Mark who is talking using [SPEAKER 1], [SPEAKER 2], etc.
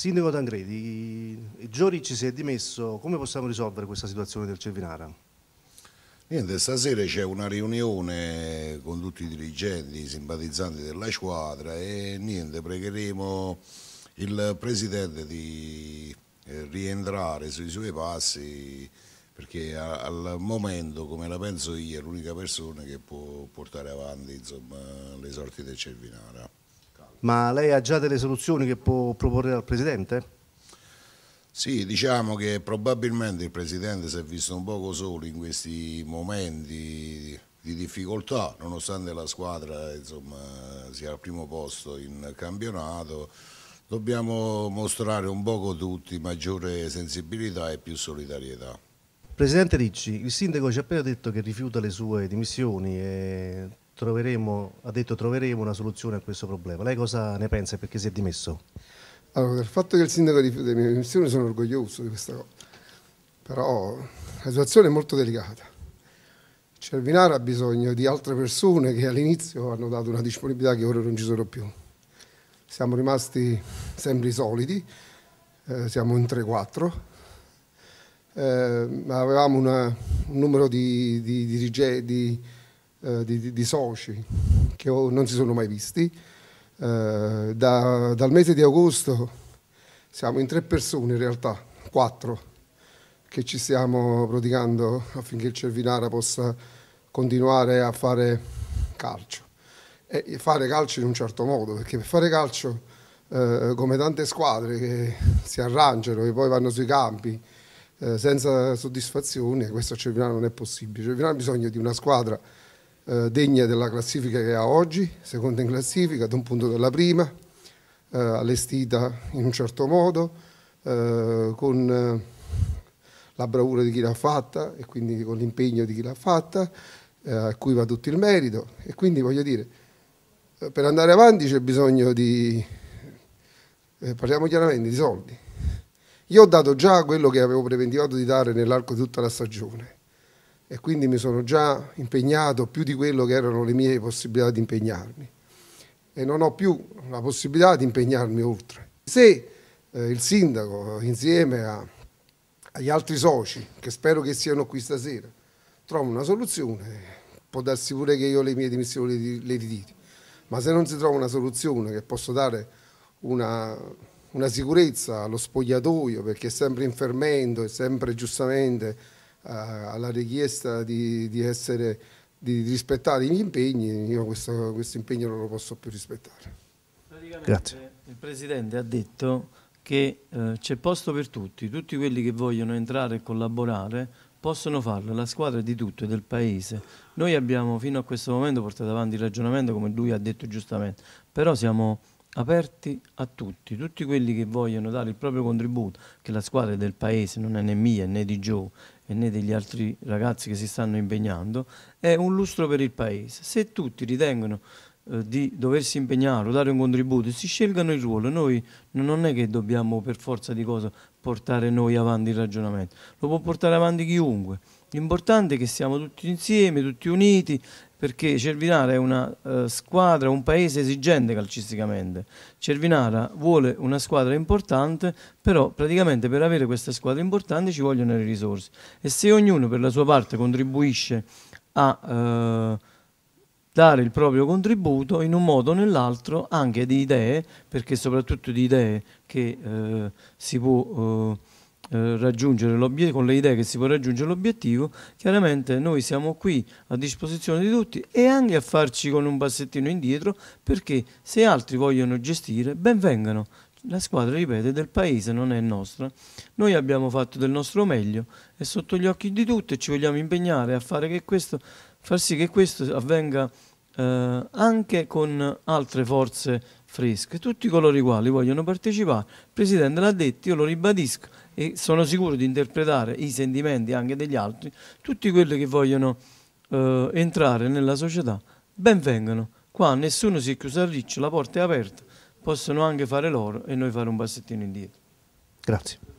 [SPEAKER 1] Sindaco Tangredi, Giorici si è dimesso, come possiamo risolvere questa situazione del Cervinara?
[SPEAKER 2] Niente, stasera c'è una riunione con tutti i dirigenti, i simpatizzanti della squadra e niente, pregheremo il Presidente di eh, rientrare sui suoi passi perché al momento, come la penso io, è l'unica persona che può portare avanti insomma, le sorti del Cervinara
[SPEAKER 1] ma lei ha già delle soluzioni che può proporre al Presidente?
[SPEAKER 2] Sì, diciamo che probabilmente il Presidente si è visto un poco solo in questi momenti di difficoltà, nonostante la squadra insomma, sia al primo posto in campionato, dobbiamo mostrare un poco tutti maggiore sensibilità e più solidarietà.
[SPEAKER 1] Presidente Ricci, il sindaco ci ha appena detto che rifiuta le sue dimissioni e troveremo, ha detto troveremo una soluzione a questo problema. Lei cosa ne pensa e perché si è dimesso?
[SPEAKER 3] Allora, del fatto che il sindaco di delle mie dimissioni sono orgoglioso di questa cosa, però la situazione è molto delicata. Cervinara cioè, ha bisogno di altre persone che all'inizio hanno dato una disponibilità che ora non ci sono più. Siamo rimasti sempre solidi, eh, siamo in 3-4, eh, avevamo una, un numero di, di, di, di eh, di, di, soci che non si sono mai visti. Eh, da, dal mese di agosto siamo in tre persone in realtà, quattro, che ci stiamo prodigando affinché il Cervinara possa continuare a fare calcio. E fare calcio in un certo modo, perché per fare calcio, eh, come tante squadre che si arrangiano e poi vanno sui campi eh, senza soddisfazione, questo a Cervinara non è possibile. A Cervinara ha bisogno di una squadra eh, degna della classifica che ha oggi, seconda in classifica, ad un punto della prima, eh, allestita in un certo modo, eh, con eh, la bravura di chi l'ha fatta e quindi con l'impegno di chi l'ha fatta, eh, a cui va tutto il merito. E quindi voglio dire, eh, per andare avanti c'è bisogno di, parliamo chiaramente, di soldi. Io ho dato già quello che avevo preventivato di dare nell'arco di tutta la stagione e quindi mi sono già impegnato più di quello che erano le mie possibilità di impegnarmi e non ho più la possibilità di impegnarmi oltre. Se eh, il sindaco insieme a, agli altri soci, che spero che siano qui stasera, trova una soluzione, può darsi pure che io le mie dimissioni le ritiri, ma se non si trova una soluzione che possa dare una, una sicurezza allo spogliatoio, perché è sempre in fermento, è sempre giustamente eh, alla richiesta di, di, essere, di, rispettare gli impegni, io questo, questo impegno non lo posso più rispettare.
[SPEAKER 1] Grazie.
[SPEAKER 4] il Presidente ha detto che eh, c'è posto per tutti, tutti quelli che vogliono entrare e collaborare possono farlo, la squadra è di tutto, è del Paese. Noi abbiamo fino a questo momento portato avanti il ragionamento come lui ha detto giustamente, però siamo aperti a tutti, tutti quelli che vogliono dare il proprio contributo, che la squadra è del Paese, non è né mia né di Gio, e né degli altri ragazzi che si stanno impegnando, è un lustro per il Paese. Se tutti ritengono eh, di doversi impegnare o dare un contributo e si scelgano il ruolo, noi non è che dobbiamo per forza di cosa portare noi avanti il ragionamento, lo può portare avanti chiunque. L'importante è che siamo tutti insieme, tutti uniti perché Cervinara è una uh, squadra, un paese esigente calcisticamente. Cervinara vuole una squadra importante, però praticamente per avere questa squadra importante ci vogliono le risorse. E se ognuno per la sua parte contribuisce a uh, dare il proprio contributo in un modo o nell'altro, anche di idee, perché soprattutto di idee che uh, si può eh, raggiungere l'obiettivo, con le idee che si può raggiungere l'obiettivo, chiaramente noi siamo qui a disposizione di tutti e anche a farci con un passettino indietro perché se altri vogliono gestire, ben vengano. La squadra, ripeto, del paese, non è nostra. Noi abbiamo fatto del nostro meglio, e sotto gli occhi di tutti ci vogliamo impegnare a fare che questo, far sì che questo avvenga eh, anche con altre forze fresche. Tutti coloro i quali vogliono partecipare, il Presidente l'ha detto, io lo ribadisco e sono sicuro di interpretare i sentimenti anche degli altri, tutti quelli che vogliono eh, entrare nella società, benvengano. Qua nessuno si è chiuso al riccio, la porta è aperta, possono anche fare loro e noi fare un passettino indietro.
[SPEAKER 1] Grazie.